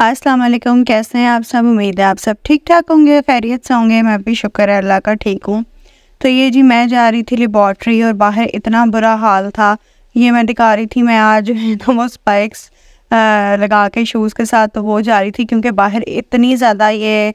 अस्सलाम वालेकुम कैसे हैं आप सब उम्मीद है आप सब ठीक ठाक होंगे खैरियत से होंगे मैं भी शुक्र है अल्लाह का ठीक हूँ तो ये जी मैं जा रही थी लेबॉर्ट्री और बाहर इतना बुरा हाल था ये मैं दिखा रही थी मैं आज तो वो स्पाइक्स लगा के शूज़ के साथ तो वो जा रही थी क्योंकि बाहर इतनी ज़्यादा ये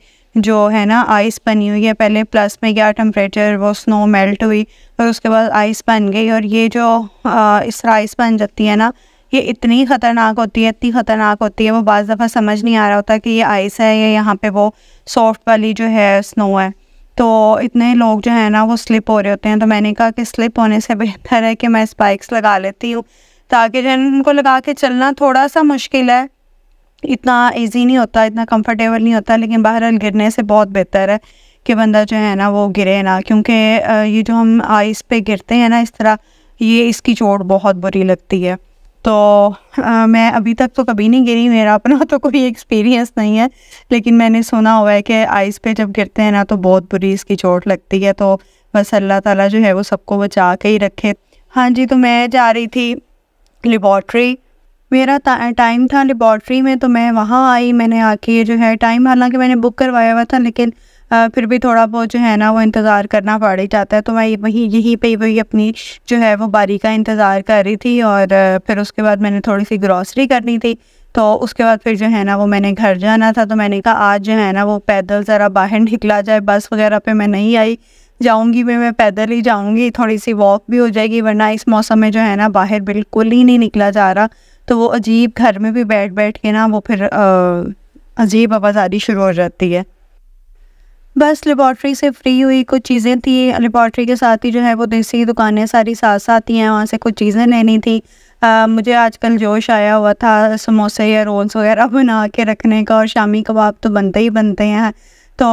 जो है ना आइस बनी हुई है पहले प्लस में गया टम्परेचर वो स्नो मेल्ट हुई और उसके बाद आइस बन गई और ये जो इस तरह आइस बन जाती है ना ये इतनी ख़तरनाक होती है इतनी ख़तरनाक होती है वो बज़ दफ़ा समझ नहीं आ रहा होता कि ये आइस है या यहाँ पे वो सॉफ्ट वाली जो है स्नो है तो इतने लोग जो है ना वो स्लिप हो रहे होते हैं तो मैंने कहा कि स्लिप होने से बेहतर है कि मैं स्पाइक्स लगा लेती हूँ ताकि जो है उनको लगा के चलना थोड़ा सा मुश्किल है इतना ईजी नहीं होता इतना कम्फर्टेबल नहीं होता लेकिन बाहर गिरने से बहुत बेहतर है कि बंदा जो है ना वो गिरे ना क्योंकि ये जो हम आइस पे गिरते हैं ना इस तरह ये इसकी चोट बहुत बुरी लगती है तो आ, मैं अभी तक तो कभी नहीं गिरी मेरा अपना तो कोई एक्सपीरियंस नहीं है लेकिन मैंने सुना हुआ है कि आइस पे जब गिरते हैं ना तो बहुत बुरी इसकी चोट लगती है तो बस अल्लाह ताला जो है वो सबको बचा के ही रखे हाँ जी तो मैं जा रही थी लेबॉट्री मेरा टाइम था लेबॉट्री में तो मैं वहाँ आई मैंने आके जो है टाइम हालांकि मैंने बुक करवाया हुआ था लेकिन फिर भी थोड़ा बहुत जो है ना वो इंतज़ार करना पड़ ही जाता है तो मैं वहीं यहीं पे वही अपनी जो है वो बारी का इंतज़ार कर रही थी और फिर उसके बाद मैंने थोड़ी सी ग्रॉसरी करनी थी तो उसके बाद फिर जो है ना वो मैंने घर जाना था तो मैंने कहा आज जो है ना वो पैदल ज़रा बाहर निकला जाए बस वगैरह पे मैं नहीं आई जाऊंगी मैं मैं पैदल ही जाऊंगी थोड़ी सी वॉक भी हो जाएगी वरना इस मौसम में जो है ना बाहर बिल्कुल ही नहीं निकला जा रहा तो वो अजीब घर में भी बैठ बैठ के ना वो फिर अजीब अजीब आवाज़ारी शुरू हो जाती है बस लेबॉर्ट्री से फ्री हुई कुछ चीज़ें थी लेबॉर्ट्री के साथ ही जो है वो देसी दुकानें सारी साथ साथ ही हैं वहाँ से कुछ चीज़ें लेनी थी आ, मुझे आजकल जोश आया हुआ था समोसे या रोल्स वगैरह बना के रखने का और शामी कबाब तो बनते ही बनते हैं तो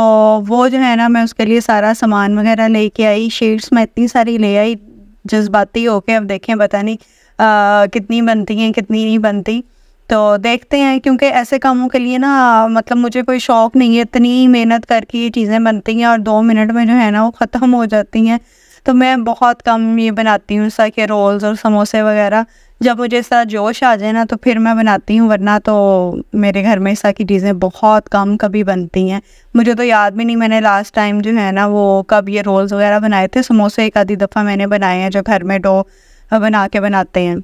वो जो है ना मैं उसके लिए सारा सामान वगैरह लेके आई शीट्स मैं इतनी सारी ले आई जज्बाती होके अब देखें पता नहीं आ, कितनी बनती हैं कितनी नहीं बनती तो देखते हैं क्योंकि ऐसे कामों के लिए ना मतलब मुझे कोई शौक़ नहीं है इतनी मेहनत करके ये चीज़ें बनती हैं और दो मिनट में जो है ना वो ख़त्म हो जाती हैं तो मैं बहुत कम ये बनाती हूँ सा के रोल्स और समोसे वगैरह जब मुझे इस तरह जोश आ जाए ना तो फिर मैं बनाती हूँ वरना तो मेरे घर में इस की चीज़ें बहुत कम कभी बनती हैं मुझे तो याद भी नहीं मैंने लास्ट टाइम जो है ना वो कब ये रोल्स वगैरह बनाए थे समोसे एक आधी दफ़ा मैंने बनाए हैं जो घर में डो बना के बनाते हैं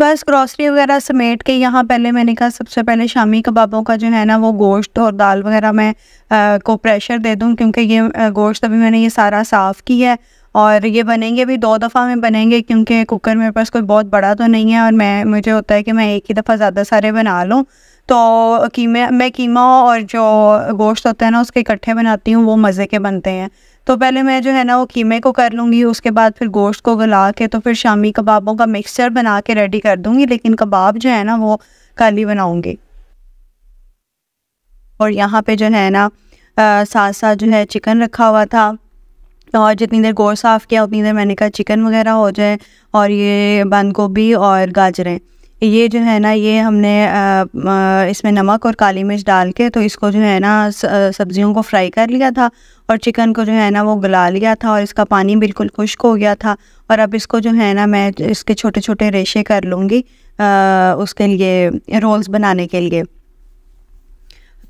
बस ग्रॉसरी वगैरह समेट के यहाँ पहले मैंने कहा सबसे पहले शामी कबाबों का जो है ना वो गोश्त और दाल वगैरह मैं आ, को प्रेशर दे दूँ क्योंकि ये गोश्त अभी मैंने ये सारा साफ़ किया है और ये बनेंगे भी दो दफ़ा में बनेंगे क्योंकि कुकर मेरे पास कोई बहुत बड़ा तो नहीं है और मैं मुझे होता है कि मैं एक ही दफ़ा ज़्यादा सारे बना लूँ तो कीमे मैं कीमा और जो गोश्त होता है ना उसके इकट्ठे बनाती हूँ वो मज़े के बनते हैं तो पहले मैं जो है ना वो कीमे को कर लूँगी उसके बाद फिर गोश्त को गला के तो फिर शामी कबाबों का मिक्सचर बना के रेडी कर दूँगी लेकिन कबाब जो है ना वो कल ही बनाऊँगी और यहाँ पे जो है ना साथ साथ जो है चिकन रखा हुआ था और जितनी देर गोश्त साफ़ किया उतनी देर मैंने कहा चिकन वगैरह हो जाए और ये बंद गोभी और गाजरें ये जो है ना ये हमने इसमें नमक और काली मिर्च डाल के तो इसको जो है ना सब्जियों को फ्राई कर लिया था और चिकन को जो है ना वो गला लिया था और इसका पानी बिल्कुल खुश्क हो गया था और अब इसको जो है ना मैं इसके छोटे छोटे रेशे कर लूँगी उसके लिए रोल्स बनाने के लिए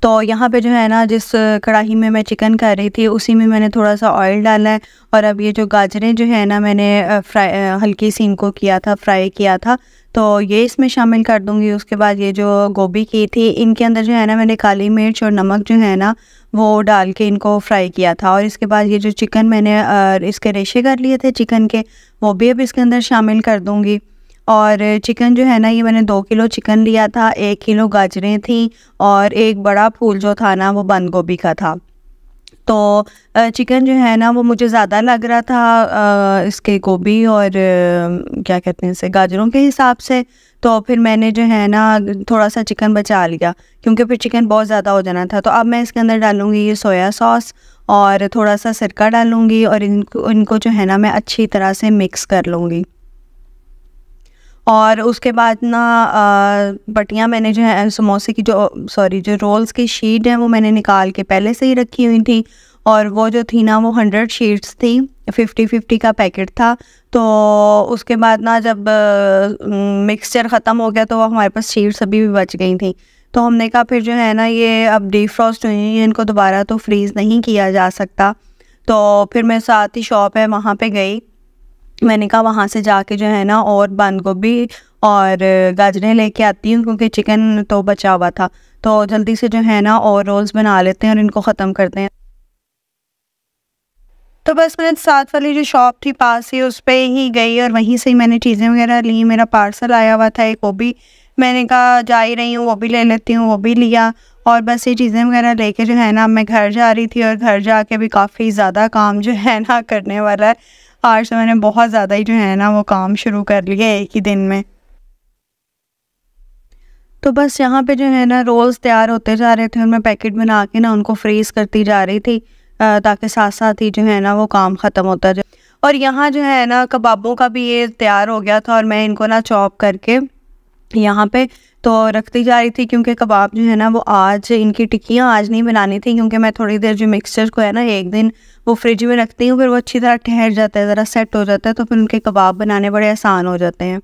तो यहाँ पे जो है ना जिस कढ़ाही में मैं चिकन कर रही थी उसी में मैंने थोड़ा सा ऑयल डाला है और अब ये जो गाजरें जो है ना मैंने फ्राई हल्की सी इनको किया था फ्राई किया था तो ये इसमें शामिल कर दूंगी उसके बाद ये जो गोभी की थी इनके अंदर जो है ना मैंने काली मिर्च और नमक जो है ना वो डाल के इनको फ्राई किया था और इसके बाद ये जो चिकन मैंने इसके रेशे कर लिए थे चिकन के वो भी अब इसके अंदर शामिल कर दूँगी और चिकन जो है ना ये मैंने दो किलो चिकन लिया था एक किलो गाजरें थी और एक बड़ा फूल जो था ना वो बंद गोभी का था तो चिकन जो है ना वो मुझे ज़्यादा लग रहा था इसके गोभी और क्या कहते हैं इसे गाजरों के हिसाब से तो फिर मैंने जो है ना थोड़ा सा चिकन बचा लिया क्योंकि फिर चिकन बहुत ज़्यादा हो जाना था तो अब मैं इसके अंदर डालूँगी ये सोया सॉस और थोड़ा सा सिरका डालूँगी और इनको इनको जो है ना मैं अच्छी तरह से मिक्स कर लूँगी और उसके बाद ना बटियाँ मैंने जो है समोसे की जो सॉरी जो रोल्स की शीट हैं वो मैंने निकाल के पहले से ही रखी हुई थी और वो जो थी ना वो हंड्रेड शीट्स थी फिफ्टी फिफ्टी का पैकेट था तो उसके बाद ना जब मिक्सचर ख़त्म हो गया तो हमारे पास शीट्स अभी भी बच गई थी तो हमने कहा फिर जो है ना ये अब डिफ्रॉस्ट हुई हैं इनको दोबारा तो फ्रीज़ नहीं किया जा सकता तो फिर मैं साथ ही शॉप है वहाँ पे गई मैंने कहा वहाँ से जाके जो है ना और बंद गोभी और गाजरें लेके आती हूँ क्योंकि चिकन तो बचा हुआ था तो जल्दी से जो है ना और रोल्स बना लेते हैं और इनको ख़त्म करते हैं तो बस मैंने साथ वाली जो शॉप थी पास ही उस पर ही गई और वहीं से ही मैंने चीज़ें वगैरह ली मेरा पार्सल आया हुआ था एक वो भी मैंने कहा जा ही रही हूँ वो भी ले लेती हूँ वो भी लिया और बस ये चीज़ें वगैरह लेके जो है ना मैं घर जा रही थी और घर जा के भी काफ़ी ज़्यादा काम जो है ना करने वाला है आज तो मैंने बहुत ज़्यादा ही जो है ना वो काम शुरू कर लिया एक ही दिन में तो बस यहाँ पे जो है ना रोल्स तैयार होते जा रहे थे और मैं पैकेट बना के ना उनको फ्रीज़ करती जा रही थी ताकि साथ साथ ही जो है ना वो काम ख़त्म होता जाए और यहाँ जो है ना कबाबों का भी ये तैयार हो गया था और मैं इनको ना चॉप करके यहाँ पे तो रखती जा रही थी क्योंकि कबाब जो है ना वो आज इनकी टिक्कियाँ आज नहीं बनानी थी क्योंकि मैं थोड़ी देर जो मिक्सचर को है ना एक दिन वो फ्रिज में रखती हूँ फिर वो अच्छी तरह ठहर जाता है ज़रा सेट हो जाता है तो फिर उनके कबाब बनाने बड़े आसान हो जाते हैं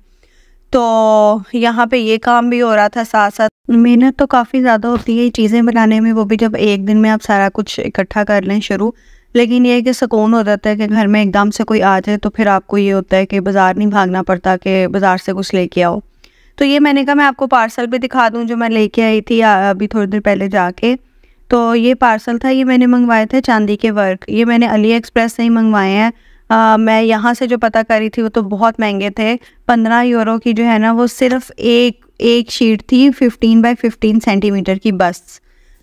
तो यहाँ पे ये काम भी हो रहा था साथ साथ मेहनत तो काफ़ी ज़्यादा होती है चीज़ें बनाने में वो भी जब एक दिन में आप सारा कुछ इकट्ठा कर लें शुरू लेकिन ये कि सुकून हो जाता है कि घर में एकदम से कोई आ जाए तो फिर आपको ये होता है कि बाज़ार नहीं भागना पड़ता कि बाज़ार से कुछ लेके आओ तो ये मैंने कहा मैं आपको पार्सल भी दिखा दूँ जो मैं लेके आई थी अभी थोड़ी देर पहले जाके तो ये पार्सल था ये मैंने मंगवाया था चांदी के वर्क ये मैंने अली एक्सप्रेस से ही मंगवाए हैं मैं यहाँ से जो पता करी थी वो तो बहुत महंगे थे पंद्रह यूरो की जो है ना वो सिर्फ एक एक शीट थी फिफ्टीन बाई फिफ्टीन सेंटीमीटर की बस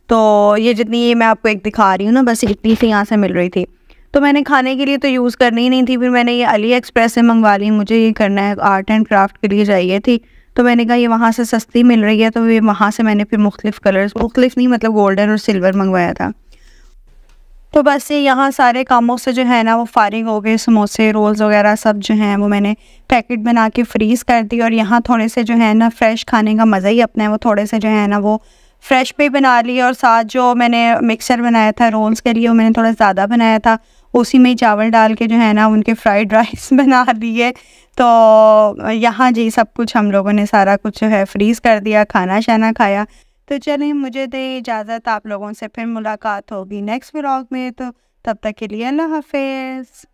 तो ये जितनी ये मैं आपको एक दिखा रही हूँ ना बस इतनी सी यहाँ से मिल रही थी तो मैंने खाने के लिए तो यूज़ करनी ही नहीं थी फिर मैंने ये अली एक्सप्रेस से मंगवा ली मुझे ये करना है आर्ट एंड क्राफ्ट के लिए चाहिए थी तो मैंने कहा ये वहाँ से सस्ती मिल रही है तो ये वहाँ से मैंने फिर मुख्तफ कलर्स मुख्तफ नहीं मतलब गोल्डन और सिल्वर मंगवाया था तो बस ये यहाँ सारे कामों से जो है ना वो फारिंग हो गए समोसे रोल्स वगैरह सब जो हैं वो मैंने पैकेट बना के फ्रीज़ कर दी और यहाँ थोड़े से जो है ना फ्रेश खाने का मज़ा ही अपना है वो थोड़े से जो है ना वो फ्रेश पे बना लिए और साथ जो मैंने मिक्सर बनाया था रोल्स के लिए वो मैंने थोड़ा ज़्यादा बनाया था उसी में ही चावल डाल के जो है ना उनके फ्राइड राइस बना दिए तो यहाँ जी सब कुछ हम लोगों ने सारा कुछ जो है फ्रीज़ कर दिया खाना शाना खाया तो चलें मुझे दे इजाज़त आप लोगों से फिर मुलाकात होगी नेक्स्ट व्लॉग में तो तब तक के लिए अल्लाह हाफिज़